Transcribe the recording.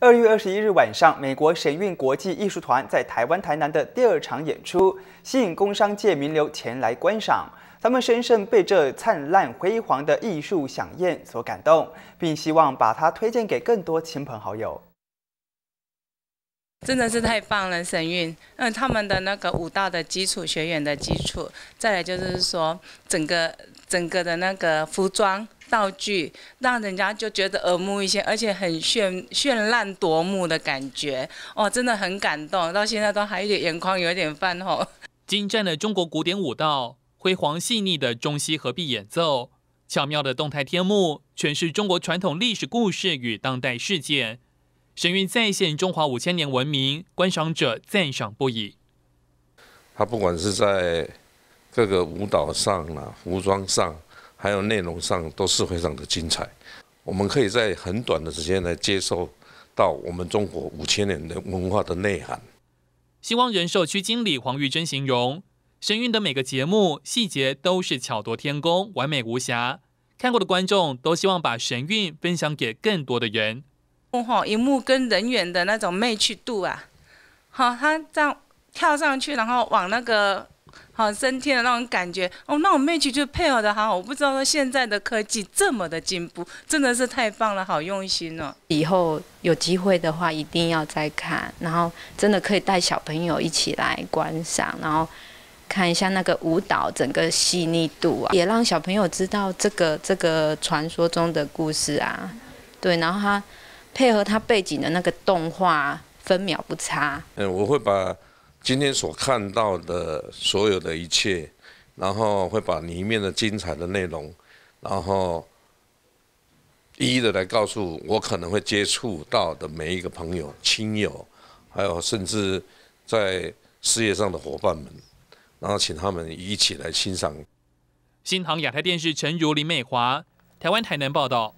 二月二十一日晚上，美国神韵国际艺术团在台湾台南的第二场演出，吸引工商界名流前来观赏。他们深深被这灿烂辉煌的艺术飨宴所感动，并希望把它推荐给更多亲朋好友。真的是太棒了，神韵！嗯，他们的那个舞蹈的基础学员的基础，再来就是说整个整个的那个服装。道具让人家就觉得耳目一新，而且很炫绚烂夺目的感觉哦，真的很感动，到现在都还有点眼眶有点泛红。精湛的中国古典舞蹈，辉煌细腻的中西合璧演奏，巧妙的动态天幕诠释中国传统历史故事与当代事件，神韵再现中华五千年文明，观赏者赞赏不已。他不管是在各个舞蹈上啦，服装上。还有内容上都是非常的精彩，我们可以在很短的时间来接受到我们中国五千年的文化的内涵。希望人寿区经理黄玉珍形容，神韵的每个节目细节都是巧夺天工、完美无瑕，看过的观众都希望把神韵分享给更多的人。哦吼，荧幕跟人员的那种媚趣度啊，好，他这样跳上去，然后往那个。好，升天的那种感觉哦，那我们一起就配合的好好，我不知道说现在的科技这么的进步，真的是太棒了，好用心哦。以后有机会的话，一定要再看，然后真的可以带小朋友一起来观赏，然后看一下那个舞蹈整个细腻度啊，也让小朋友知道这个这个传说中的故事啊，对，然后他配合他背景的那个动画，分秒不差。嗯，我会把。今天所看到的所有的一切，然后会把里面的精彩的内容，然后一一的来告诉我可能会接触到的每一个朋友、亲友，还有甚至在事业上的伙伴们，然后请他们一起来欣赏。新唐亚太电视陈如林、美华，台湾台南报道。